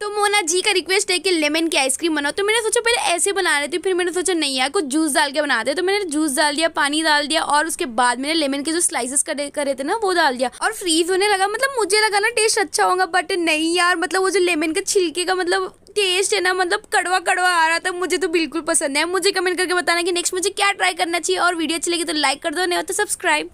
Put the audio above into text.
तो मोना जी का रिक्वेस्ट है कि लेमन की आइसक्रीम बनाओ तो मैंने सोचा पहले ऐसे बना रहे थे फिर मैंने सोचा नहीं यार कुछ जूस डाल के बनाते तो मैंने जूस डाल दिया पानी डाल दिया और उसके बाद मैंने लेमन के जो स्लाइसेस करे थे ना वो डाल दिया और फ्रीज होने लगा मतलब मुझे लगा ना टेस्ट अच्छा होगा बट नहीं यार मतलब वो जो लेमन के छिलके का मतलब टेस्ट है ना मतलब कड़वा कड़वा आ रहा था मुझे तो बिल्कुल पसंद है मुझे कमेंट करके बताना कि नेक्स्ट मुझे क्या ट्राई करना चाहिए और वीडियो अच्छी लगी तो लाइक कर दो नहीं हो तो सब्सक्राइब